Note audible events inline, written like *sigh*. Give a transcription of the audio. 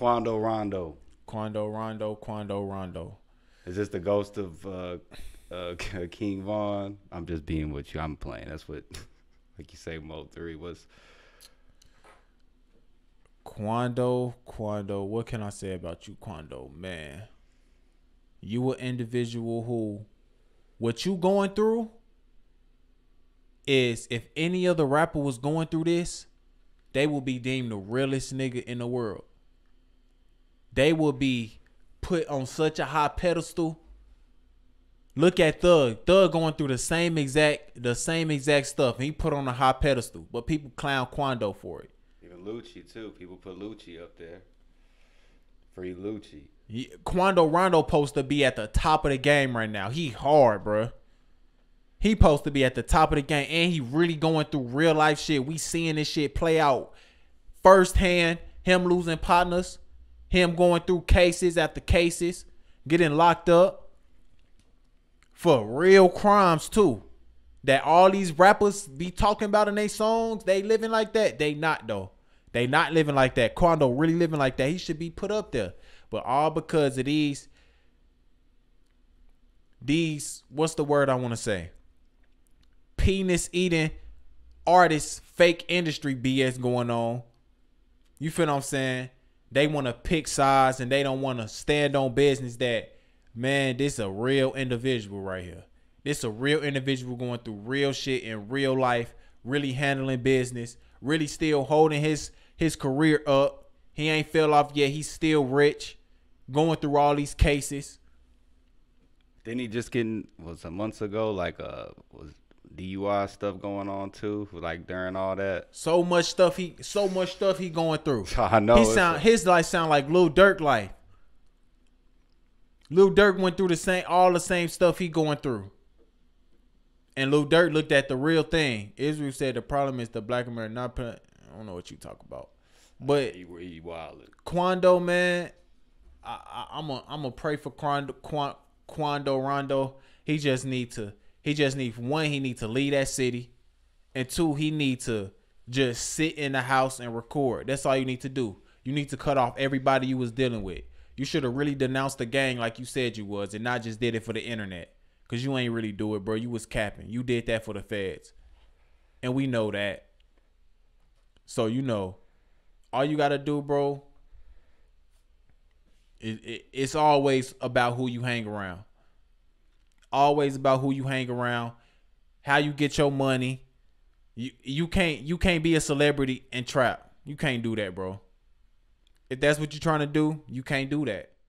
Quando Rondo. Quando Rondo, Quando Rondo. Is this the ghost of uh, uh, *laughs* King Vaughn? I'm just being with you. I'm playing. That's what, *laughs* like you say, mode 3 was. Quando, Quando, what can I say about you, Quando? Man, you an individual who, what you going through is if any other rapper was going through this, they will be deemed the realest nigga in the world they will be put on such a high pedestal. Look at Thug. Thug going through the same exact the same exact stuff. And he put on a high pedestal, but people clown Quando for it. Even Lucci too. People put Lucci up there. Free Lucci. Quando Rondo supposed to be at the top of the game right now. He hard, bro. He supposed to be at the top of the game, and he really going through real life shit. We seeing this shit play out firsthand. Him losing partners him going through cases after cases, getting locked up for real crimes too. That all these rappers be talking about in their songs, they living like that. They not though. They not living like that. Quando really living like that. He should be put up there. But all because of these these what's the word I want to say? Penis eating artists, fake industry BS going on. You feel what I'm saying? they want to pick sides and they don't want to stand on business that man this a real individual right here this a real individual going through real shit in real life really handling business really still holding his his career up he ain't fell off yet he's still rich going through all these cases then he just getting was a months ago like uh was DUI stuff going on too, like during all that. So much stuff he, so much stuff he going through. *laughs* I know. He sound a- his life sound like Lil Durk life. Lil Durk went through the same, all the same stuff he going through. And Lil Durk looked at the real thing. Israel said the problem is the black American not. I don't know what you talk about, but he, he wilding. Quando man, I, I, I'm a I'm a pray for Quando Quando Rondo. He just need to he just needs one, he needs to leave that city. And two, he need to just sit in the house and record. That's all you need to do. You need to cut off everybody you was dealing with. You should have really denounced the gang like you said you was and not just did it for the internet. Cause you ain't really do it, bro. You was capping. You did that for the feds. And we know that. So you know, all you gotta do, bro, it, it, it's always about who you hang around always about who you hang around, how you get your money. You you can't you can't be a celebrity and trap. You can't do that, bro. If that's what you're trying to do, you can't do that.